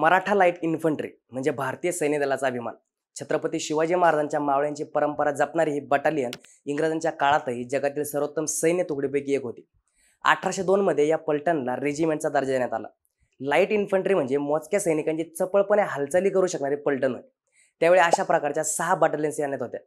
Maratha light infantry म्हणजे भारतीय सैन्यदलाचा अभिमान छत्रपती शिवाजी महाराजांच्या मावळ्यांची परंपरा जपणारी ही बटालियन इंग्रजांच्या काळातही जगातील सर्वोत्तम सैन्य तुकडीपैकी एक होती अठराशे मध्ये या पलटनला रेजिमेंटचा दर्जा देण्यात आला लाईट इन्फंट्री म्हणजे मोजक्या सैनिकांची चपळपणे हालचाली करू शकणारे पलटन होय त्यावेळी अशा प्रकारच्या सहा बटालियन्स येण्यात होत्या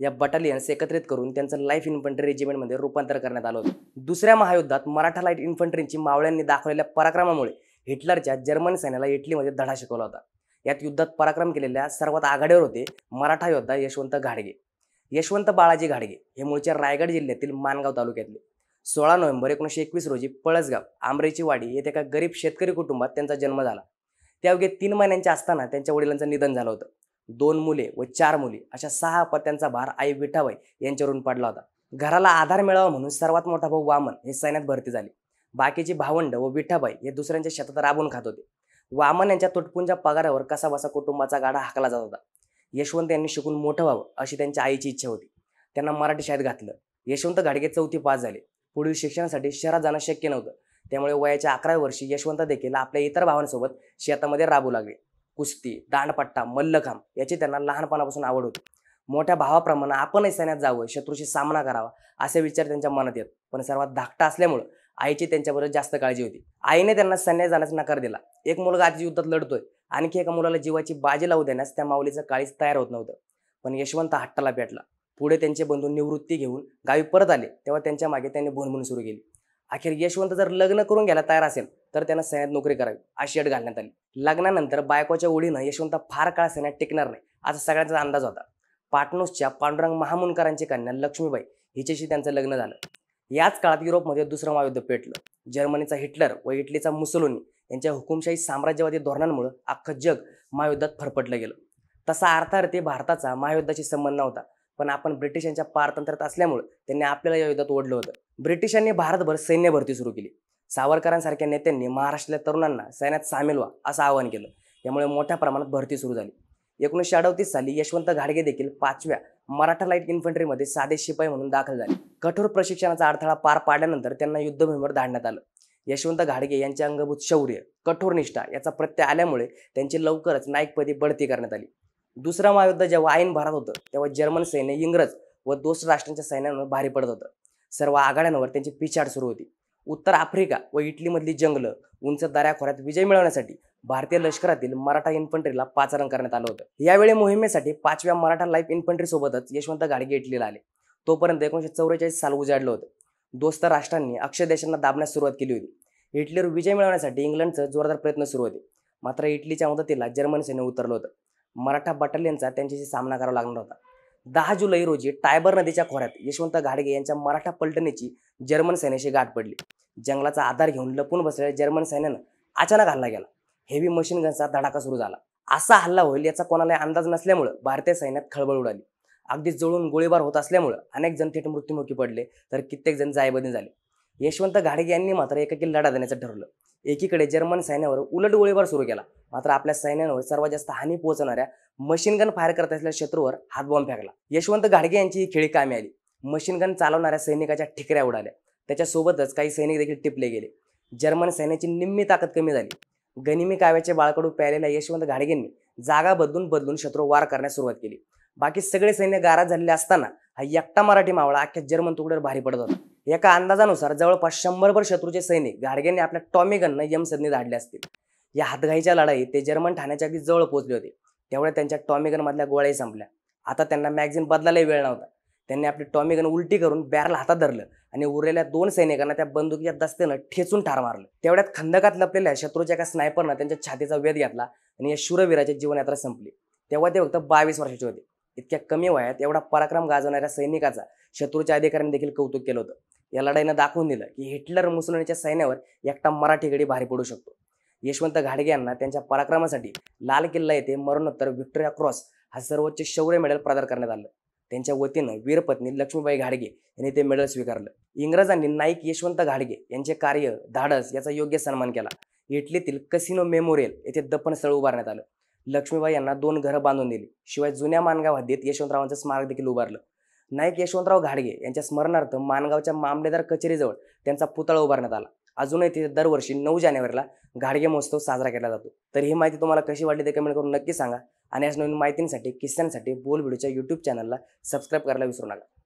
या बटालियन्स एकत्रित करून त्यांचं लाईफ इन्फंट्री रेजिमेंटमध्ये रूपांतर करण्यात आलं होतं दुसऱ्या महायुद्धात मराठा लाईट इन्फंट्रींची मावळ्यांनी दाखवलेल्या पराक्रमामुळे हिटलरच्या जर्मन सैन्याला इटलीमध्ये धडा शिकवला होता यात युद्धात पराक्रम केलेल्या सर्वात आघाडीवर होते मराठा योद्धा यशवंत घाडगे यशवंत बाळाजी घाडगे हे मूळच्या रायगड जिल्ह्यातील मानगाव तालुक्यातले सोळा नोव्हेंबर एकोणीसशे एकवीस रोजी पळसगाव आंबरेची वाडी येथे एका गरीब शेतकरी कुटुंबात त्यांचा जन्म झाला त्या अवघे तीन महिन्यांचे असताना त्यांच्या वडिलांचं निधन झालं होतं दोन मुले व चार मुली अशा सहा अपत्यांचा भार आई विठाबाई यांच्यावरून पडला होता घराला आधार मिळावा म्हणून सर्वात मोठा भाऊ वामन हे सैन्यात भरती झाले बाकीची भावंड व विठाबाई हे दुसऱ्यांच्या शेतात राबून खात होते वामन यांच्या तुटपुंच्या पगारावर कसा बसा कुटुंबाचा गाडा हाकला जात होता यशवंत यांनी शिकून मोठं व्हावं अशी त्यांच्या आईची इच्छा होती त्यांना मराठी शाळेत घातलं यशवंत घाडगे चौथी पास झाले पुढील शिक्षणासाठी शहरात जाणं शक्य नव्हतं त्यामुळे वयाच्या अकराव्या वर्षी यशवंत देखील आपल्या इतर भावांसोबत शेतामध्ये राबू लागले कुस्ती दांडपट्टा मल्लखांब याची त्यांना लहानपणापासून आवड होती मोठ्या भावाप्रमाणे आपणही सैन्यात जावं शत्रूशी सामना करावा असे विचार त्यांच्या मनात येत पण सर्वात धाकटा असल्यामुळं आईची त्यांच्याबरोबर जास्त काळजी होती आईने त्यांना संन्यास जाण्यास नकार दिला एक मुलगा युद्धात लढतोय आणखी एका मुलाला जीवाची बाजी लावू देण्यास त्या माऊलीचं काळीच तयार होत नव्हतं पण यशवंत हट्टाला पेटला पुढे त्यांचे बंधू निवृत्ती घेऊन गावी परत आले तेव्हा त्यांच्या मागे त्यांनी भुणभुण सुरू केली अखेर यशवंत जर लग्न करून घ्यायला तयार असेल तर त्यांना सैन्यात नोकरी करावी अशी अट घालण्यात आली लग्नानंतर बायकोच्या ओढीनं यशवंत फार काळ सैन्यात टिकणार नाही असा सगळ्यांचा अंदाज होता पाटणूसच्या पांडुरंग महामुनकरांची कन्या लक्ष्मीबाई हिच्याशी त्यांचं लग्न झालं याच काळात युरोपमध्ये दुसरं महायुद्ध पेटलं जर्मनीचा हिटलर व इटलीचा मुसलोनी यांच्या हुकुमशाही साम्राज्यवादी धोरणांमुळे अख्खं जग महायुद्धात फरफटलं गेलं तसा अर्थार्थी भारताचा महायुद्धाशी संबंध नव्हता पण आपण ब्रिटिशांच्या पारतंत्र्यात असल्यामुळे त्यांनी आपल्याला या युद्धात ओढलं होतं ब्रिटिशांनी भारतभर सैन्य भरती सुरू केली सावरकरांसारख्या नेत्यांनी महाराष्ट्रातल्या तरुणांना सैन्यात सामील व्हा असं आवाहन केलं यामुळे मोठ्या प्रमाणात भरती सुरू झाली एकोणीसशे अडतीस साली यशवंत घाडगे देखील पाचव्या मराठा लाईट इन्फंट्रीमध्ये साधे शिपाई म्हणून दाखल झाले कठोर प्रशिक्षणाचा अडथळा पार पाडल्यानंतर त्यांना युद्धभूमीवर धाडण्यात आलं यशवंत घाडगे यांच्या अंगभूत शौर्य कठोर निष्ठा याचा प्रत्यय आल्यामुळे त्यांची लवकरच नाईकपदी बढती करण्यात आली दुसरा महायुद्ध जेव्हा ऐन भारत होतं तेव्हा जर्मन सैन्य इंग्रज व दोस राष्ट्रांच्या सैन्यांवर भारी पडत होतं सर्व आघाड्यांवर त्यांची पिछाड सुरू होती उत्तर आफ्रिका व इटलीमधली जंगलं उंच दऱ्याखोऱ्यात विजय मिळवण्यासाठी भारतीय लष्करातील मराठा इन्फंट्रीला पाचारण करण्यात आलं होतं यावेळी मोहिमेसाठी पाचव्या मराठा लाईफ इन्फंट्री सोबतच यशवंत गाडगे इटलीला आले तोपर्यंत एकोणीशे चौवेचाळीस साल उजाडलं होतं दोस्त राष्ट्रांनी अक्षय देशांना दाबण्यास सुरुवात केली होती इटलीवर विजय मिळवण्यासाठी इंग्लंडचं जोरदार प्रयत्न सुरू होते मात्र इटलीच्या मदतीला जर्मन सेने उतरलं होतं मराठा बटालियनचा त्यांच्याशी सामना करावा लागणार होता दहा जुलै रोजी टायबर नदीच्या खोऱ्यात यशवंत घाडगे यांच्या मराठा पलटणीची जर्मन सैन्याशी गाठ पडली जंगलाचा आधार घेऊन लपून बसलेल्या जर्मन सैन्यानं अचानक हल्ला गेला हेवी मशीन गनचा धडाका सुरू झाला असा हल्ला होईल याचा कोणाला अंदाज नसल्यामुळं भारतीय सैन्यात खळबळ उडाली अगदी जळून गोळीबार होत असल्यामुळं अनेक जण थेट मृत्युमुखी पडले तर कित्येक जण जायबंदी झाले यशवंत घाडगे यांनी मात्र एकाकी लढा देण्याचं ठरवलं एकीकडे जर्मन सैन्यावर उलट गोळीबार सुरू केला मात्र आपल्या सैन्यावर सर्वात जास्त हानी पोहोचणाऱ्या गन फायर करत असलेल्या शत्रूवर हातबॉम्ब फेकला यशवंत घाडगे यांची ही खेळी कामी आली मशीन गन चालवणाऱ्या सैनिकाच्या ठिकऱ्या उडाल्या त्याच्यासोबतच काही सैनिक देखील टिपले गेले जर्मन सैन्याची निम्मी ताकद कमी झाली गनिमी काव्याचे बाळकडू प्यायलेल्या यशवंत घाडगेंनी जागा बदलून बदलून शत्रू वार करण्यास सुरुवात केली बाकी सगळे सैन्य गारा झालेले असताना हा एकटा मराठी मावळा अख्ख्या जर्मन तुकड्यावर भारी पडत होता एका अंदाजानुसार जवळपास शंभरभर शत्रूचे सैनिक घाडगेंनी आपल्या टॉमी यम यमसदनी धाडले असतील या हातघाईच्या लढाईत ते जर्मन ठाण्याच्या अगदी जवळ पोहोचले होते तेवढ्या त्यांच्या टॉमिगन मधल्या गोळ्याही संपल्या आता त्यांना मॅगझिन बदलायलाही वेळ नव्हता त्यांनी आपली टॉमिगन उलटी करून बॅरल हातात धरलं आणि उरलेल्या दोन सैनिकांना त्या बंदुकीच्या दस्त्यानं ठेचून ठार मारलं तेवढ्यात खंदकात लपलेल्या शत्रूच्या एका स्नायपरनं त्यांच्या छातीचा वेध घातला आणि या शूरवीराची जीवनयात्रा संपली तेव्हा ते फक्त बावीस वर्षाचे होते इतक्या कमी वयात एवढा पराक्रम गाजवणाऱ्या सैनिकाचा शत्रूच्या अधिकाऱ्यांनी देखील कौतुक केलं होतं या लढाईनं दाखवून दिलं की हिटलर मुसलनीच्या सैन्यावर एकटा मराठीकडे भारी पडू शकतो यशवंत घाडगे यांना त्यांच्या पराक्रमासाठी लाल किल्ला येथे मरणोत्तर व्हिक्टोरिया क्रॉस हा सर्वोच्च शौर्य मेडल प्रदान करण्यात आलं त्यांच्या वतीनं वीरपत्नी लक्ष्मीबाई घाडगे यांनी ते मेडल स्वीकारलं इंग्रजांनी नाईक यशवंत घाडगे यांचे कार्य धाडस याचा योग्य सन्मान केला इटलीतील कसिनो मेमोरियल येथे दफन उभारण्यात आलं लक्ष्मीबाई यांना दोन घरं बांधून दिली शिवाय जुन्या मानगाव हद्दीत यशवंतरावांचं स्मारक देखील उभारलं नाईक यशवंतराव घाडगे यांच्या स्मरणार्थ मानगावच्या मामलेदार कचेरीजवळ त्यांचा पुतळा उभारण्यात आला अजूनही तिथे दरवर्षी नऊ जानेवारीला घाडगे महोत्सव साजरा केला जातो तर ही माहिती तुम्हाला कशी वाटली ते कमेंट करून नक्की सांगा आणि अशा नवीन माहितींसाठी किस्स्यांसाठी बोल व्हिडिओच्या यूट्यूब चॅनलला सबस्क्राईब करायला विसरू नका